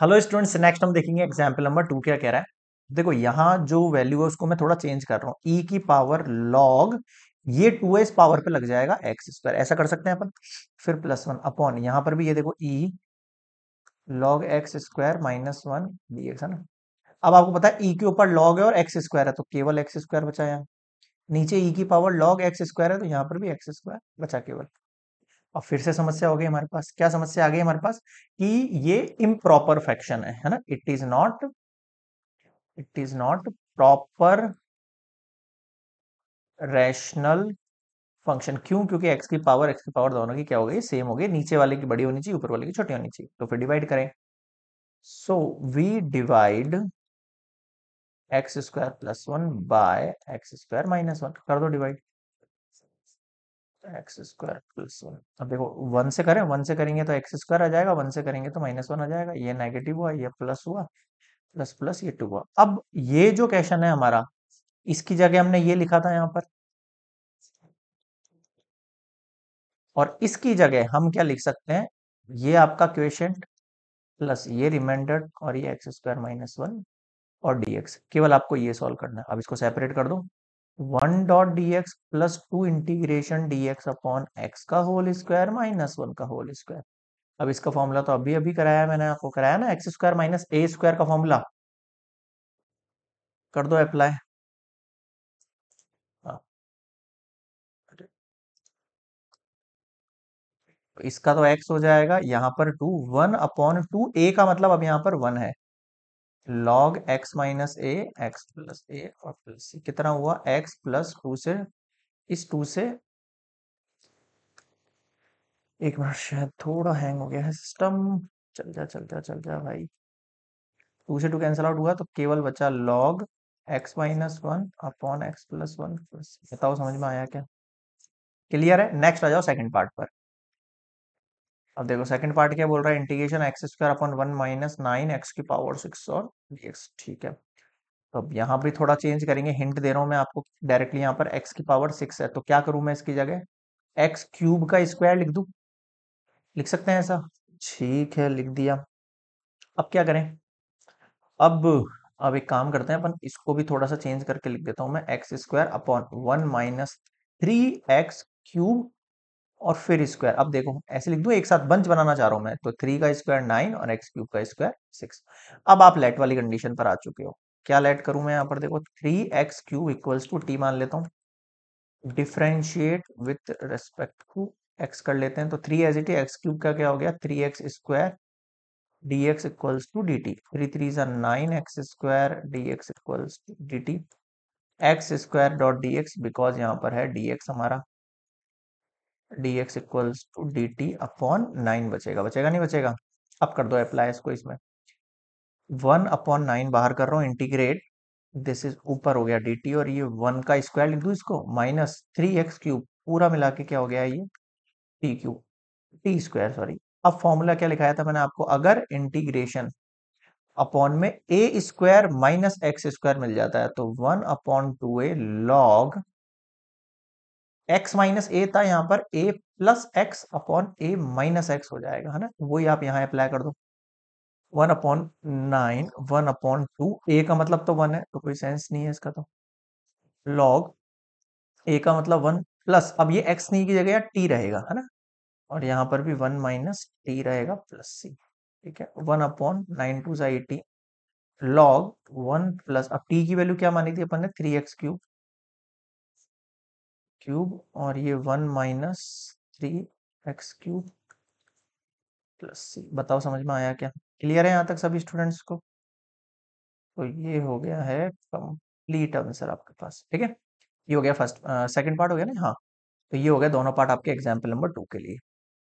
Hello students next हम देखेंगे example number two क्या कह रहा है देखो यहाँ जो वैल्यू है उसको मैं थोड़ा चेंज कर रहा हूँ ई e की पावर लॉग ये टू एस पावर पे लग जाएगा एक्स स्क्वायर ऐसा कर सकते हैं अपन फिर प्लस वन अपॉन यहाँ पर भी ये देखो e log x square minus one d x है ना अब आपको पता है ई e के ऊपर लॉग है और एक्स स्क्वायर है तो केवल एक्स स्क्वायर बचा यहाँ नीचे ई e की पावर लॉग एक्स स्क्वायर है तो यहाँ पर भी एक्स स्क्वायर बचा केवल अब फिर से समस्या हो गई हमारे पास क्या समस्या आ गई हमारे पास कि ये इम्प्रॉपर फैक्शन है है ना it is not it is not proper rational function क्यों क्योंकि एक्स की पावर एक्स की पावर दोनों की क्या हो गई सेम हो गई नीचे वाले की बड़ी होनी चाहिए ऊपर वाले की छोटी होनी चाहिए तो फिर डिवाइड करें so we divide x square plus one by x square minus one कर दो divide x square plus one अब देखो वन से करें वन से करेंगे तो एक्स स्क्वायर आ जाएगा वन से करेंगे तो माइनस वन आ जाएगा ये नेगेटिव हुआ ये प्लस हुआ प्लस प्लस ये टू हुआ अब ये जो क्वेश्चन है हमारा इसकी जगह हमने ये लिखा था यहाँ पर और इसकी जगह हम क्या लिख सकते हैं ये आपका क्वेश्चन प्लस ये रिमाइंडर और ये एक्स स्क्वायर माइनस वन और डीएक्स केवल आपको ये सॉल्व करना है अब इसको सेपरेट कर दो one dot d x plus two integration d x upon x का होल स्क्वायर माइनस वन का होल स्क्वायर अब इसका फॉर्मूला तो अभी अभी कराया मैंने आपको कराया ना x square minus a square का फॉर्मूला कर दो अप्लाई हाँ। इसका तो एक्स हो जाएगा यहां पर two one upon two a का मतलब अब यहां पर वन है log x minus a x plus a और प्लस सी कितना हुआ एक्स प्लस टू से इस टू से एक बार शायद थोड़ा हैंग हो गया है सिस्टम चल जा चल जा चल जा भाई टू से टू कैंसिल आउट हुआ तो केवल बचा log x minus one upon x plus one plus बताओ समझ में आया क्या क्लियर है नेक्स्ट आ जाओ सेकंड पार्ट पर अब देखो सेकंड पार्ट क्या बोल रहा है integration x square upon one minus nine x की पावर सिक्स और डीएक्स ठीक है तो अब यहाँ भी थोड़ा चेंज करेंगे हिंट दे रहा हूँ मैं आपको डायरेक्टली यहाँ पर एक्स की पावर सिक्स है तो क्या करूँ मैं इसकी जगह एक्स क्यूब का स्क्वायर लिख दू लिख सकते हैं ऐसा ठीक है लिख दिया अब क्या करें अब अब एक काम करते हैं अपन इसको भी थोड़ा सा चेंज करके लिख देता हूँ मैं x square upon one minus three x cube और फिर स्क्वायर अब देखो ऐसे लिख दो एक साथ बंच बनाना चाह रहा हूं मैं तो थ्री का स्क्वायर नाइन और एक्स क्यूब का स्क्वायर सिक्स अब आप लेट वाली कंडीशन पर आ चुके हो क्या लेट करूं मैं यहाँ पर देखो three x cube equals to t मान लेता हूँ differentiate with respect to x कर लेते हैं तो three as it x cube का क्या हो गया three x square d x equals to d t three three जो nine x square d x equals to d t x square dot d x because यहाँ पर है d x हमारा d x equals to d T upon nine बचेगा बचेगा नहीं बचेगा अब कर दो अप्लाई इसको इसमें वन अपॉन नाइन बाहर कर रहा हूँ इंटीग्रेट दिस इज ऊपर हो गया डी टी और ये वन का स्क्वायर लिख दू इसको माइनस थ्री एक्स क्यूब पूरा मिला के क्या हो गया ये t cube t square sorry अब फॉर्मूला क्या लिखाया था मैंने आपको अगर इंटीग्रेशन अपॉन में a square minus x square मिल जाता है तो one upon two a log x minus a था यहाँ पर a plus x upon a minus x हो जाएगा है ना वही आप यहाँ अप्लाई कर दो one upon nine one upon two a का मतलब तो वन है तो कोई सेंस नहीं है इसका तो लॉग ए का मतलब वन प्लस अब ये एक्स नहीं की जगह यहाँ टी रहेगा है ना और यहाँ पर भी वन माइनस टी रहेगा प्लस सी ठीक है वन अपॉन नाइन टू सा लॉग वन प्लस अब टी की वैल्यू क्या मानी थी अपन ने थ्री एक्स क्यूब क्यूब और ये one minus three x cube plus c बताओ समझ में आया क्या क्लियर है यहाँ तक सभी स्टूडेंट्स को तो ये हो गया है कंप्लीट आंसर आपके पास ठीक है ये हो गया फर्स्ट सेकंड पार्ट हो गया ना हाँ तो ये हो गया दोनों पार्ट आपके एग्जाम्पल नंबर टू के लिए